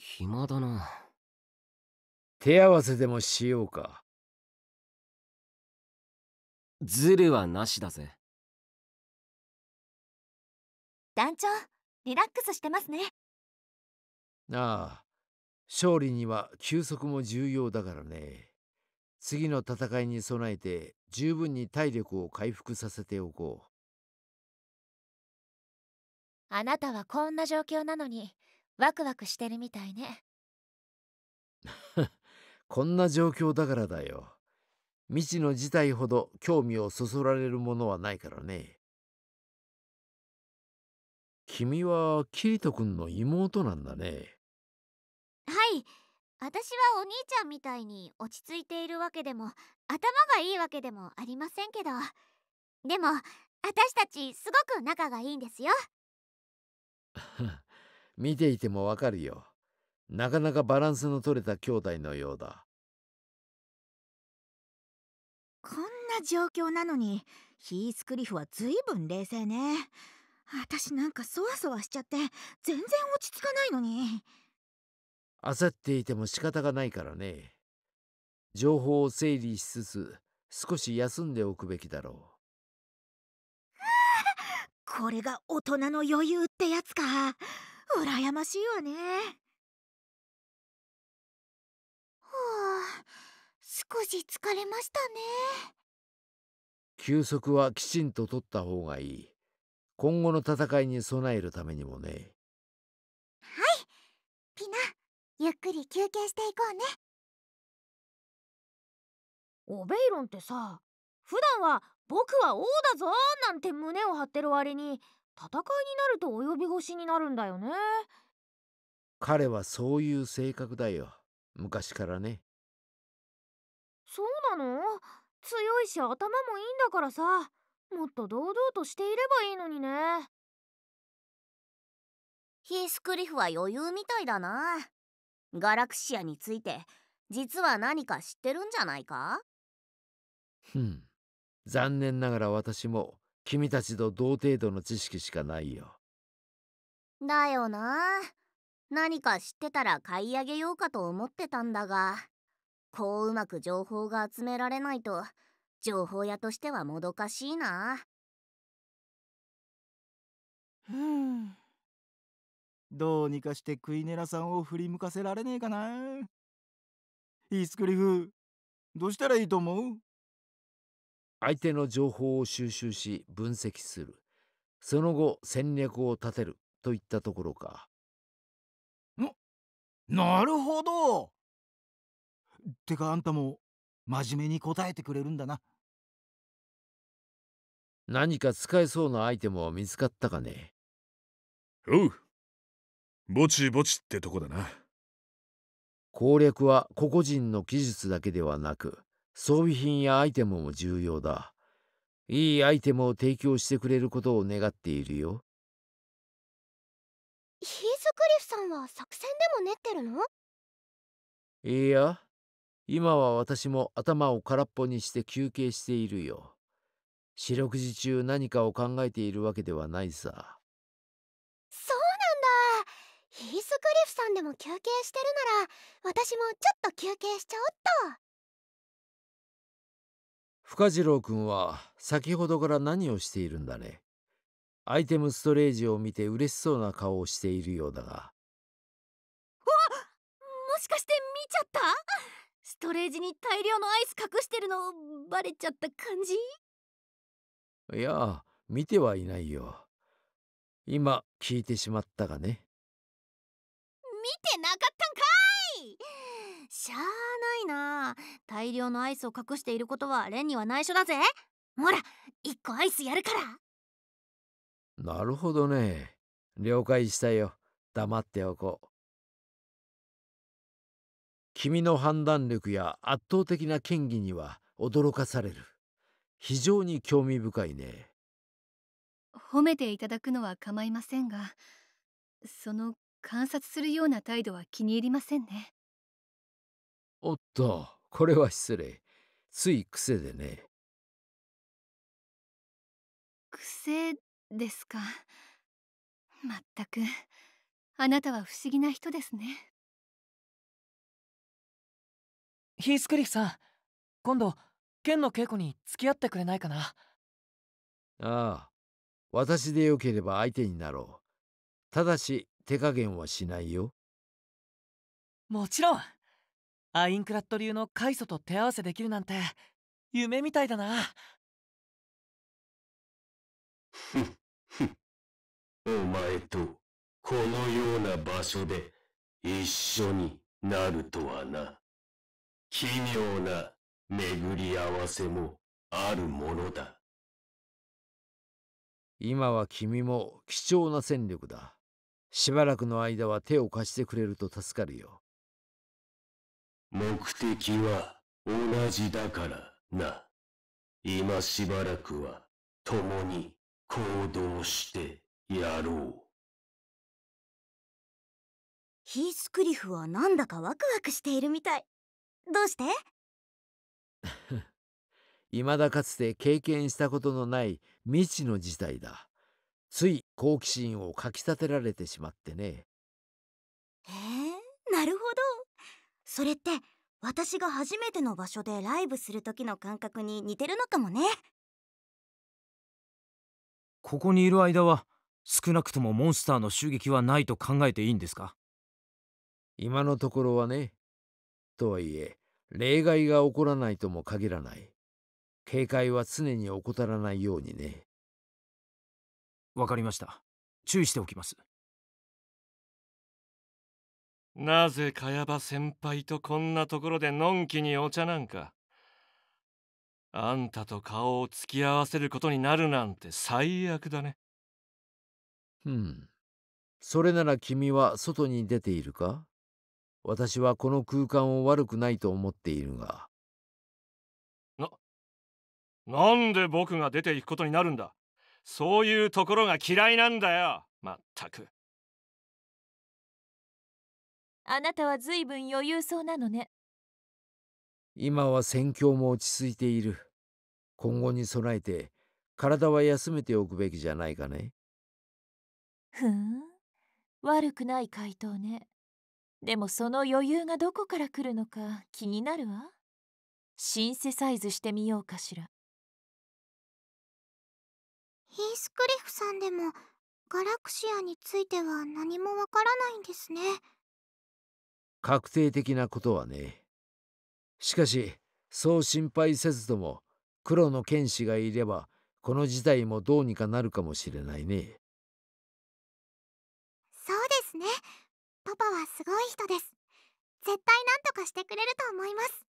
暇だな手合わせでもしようかズルはなしだぜ団長リラックスしてますねああ勝利には休息も重要だからね次の戦いに備えて十分に体力を回復させておこうあなたはこんな状況なのにワクワクしてるみたいね こんな状況だからだよ未知の事態ほど興味をそそられるものはないからね君はキリト君の妹なんだねはい私はお兄ちゃんみたいに落ち着いているわけでも頭がいいわけでもありませんけどでも私たちすごく仲がいいんですよ 見ていてもわかるよ。なかなかバランスの取れた兄弟のようだ。こんな状況なのに、ヒースクリフはずいぶん冷静ね。私なんかそわそわしちゃって、全然落ち着かないのに。焦っていても仕方がないからね。情報を整理しつつ、少し休んでおくべきだろう。これが大人の余裕ってやつか羨ましいわねはあ少し疲れましたね休息はきちんと取った方がいい今後の戦いに備えるためにもねはいピナゆっくり休憩していこうねオベイロンってさ普段は「僕は王だぞ!」なんて胸を張ってる割に戦いになると及び腰になるんだよね彼はそういう性格だよ昔からねそうなの強いし頭もいいんだからさもっと堂々としていればいいのにねヒースクリフは余裕みたいだなガラクシアについて実は何か知ってるんじゃないかふん残念ながら私も君たちと同程度の知識しかないよだよな何か知ってたら買い上げようかと思ってたんだがこううまく情報が集められないと情報屋としてはもどかしいなうんどうにかしてクイネラさんを振り向かせられねえかなイスクリフどうしたらいいと思う相手の情報を収集し分析するその後戦略を立てるといったところかななるほどってかあんたも真面目に答えてくれるんだな何か使えそうなアイテムは見つかったかねおうぼちぼちってとこだな攻略は個々人の技術だけではなく装備品やアイテムも重要だ。いいアイテムを提供してくれることを願っているよ。ヒースクリフさんは作戦でも練ってるのいや、今は私も頭を空っぽにして休憩しているよ。四六時中何かを考えているわけではないさ。そうなんだ。ヒースクリフさんでも休憩してるなら、私もちょっと休憩しちゃおっと。深次郎君は先ほどから何をしているんだね。アイテムストレージを見て嬉しそうな顔をしているようだが。わもしかして見ちゃったストレージに大量のアイス隠してるのバレちゃった感じいや、見てはいないよ。今聞いてしまったがね。見てなかっしゃーないな大量のアイスを隠していることはレンには内緒だぜほら一個アイスやるからなるほどね了解したよ黙っておこう君の判断力や圧倒的な権威には驚かされる非常に興味深いね褒めていただくのは構いませんがその観察するような態度は気に入りませんねおっと、これは失礼。つい癖でね。癖ですか。まったく、あなたは不思議な人ですね。ヒースクリフさん、今度、剣の稽古に付き合ってくれないかな。ああ、私でよければ相手になろう。ただし、手加減はしないよ。もちろんアインクラッド流のカイソと手合わせできるなんて夢みたいだなふっふっお前とこのような場所で一緒になるとはな奇妙な巡り合わせもあるものだ今は君も貴重な戦力だしばらくの間は手を貸してくれると助かるよ目的は同じだからな。今しばらくは共に行動してやろう。ヒースクリフはなんだかワクワクしているみたい。どうして 未だかつて経験したことのない未知の事態だ。つい好奇心をかきたてられてしまってね。それって私が初めての場所でライブする時の感覚に似てるのかもねここにいる間は少なくともモンスターの襲撃はないと考えていいんですか今のところはねとはいえ例外が起こらないとも限らない警戒は常に怠らないようにねわかりました注意しておきますなぜ茅場先輩とこんなところでのんきにお茶なんかあんたと顔を突き合わせることになるなんて最悪だねうんそれなら君は外に出ているか私はこの空間を悪くないと思っているがななんで僕が出ていくことになるんだそういうところが嫌いなんだよまったくあなたはずいぶん余裕そうなのね今は戦況も落ち着いている今後に備えて体は休めておくべきじゃないかねふーん悪くない回答ねでもその余裕がどこから来るのか気になるわシンセサイズしてみようかしらヒースクリフさんでもガラクシアについては何もわからないんですね。確定的なことはねしかしそう心配せずとも黒の剣士がいればこの事態もどうにかなるかもしれないねそうですねパパはすごい人です絶対何とかしてくれると思います